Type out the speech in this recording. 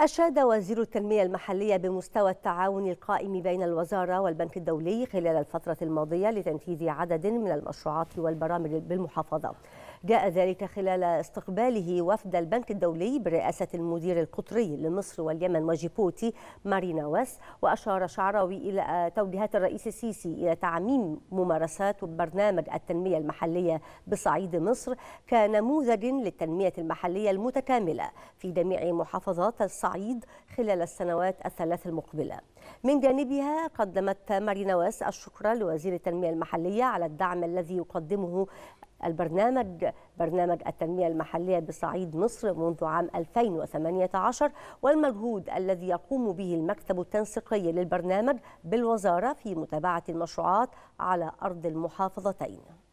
أشاد وزير التنمية المحلية بمستوى التعاون القائم بين الوزارة والبنك الدولي خلال الفترة الماضية لتنفيذ عدد من المشروعات والبرامج بالمحافظة جاء ذلك خلال استقباله وفد البنك الدولي برئاسة المدير القطري لمصر واليمن وجيبوتي مارينا واس وأشار شعراوي إلى توجيهات الرئيس السيسي إلى تعميم ممارسات برنامج التنمية المحلية بصعيد مصر كنموذج للتنمية المحلية المتكاملة في جميع محافظات الصعيد خلال السنوات الثلاث المقبلة من جانبها قدمت مارينا واس الشكر لوزير التنمية المحلية على الدعم الذي يقدمه البرنامج برنامج التنمية المحلية بصعيد مصر منذ عام 2018 والمجهود الذي يقوم به المكتب التنسيقي للبرنامج بالوزارة في متابعة المشروعات على أرض المحافظتين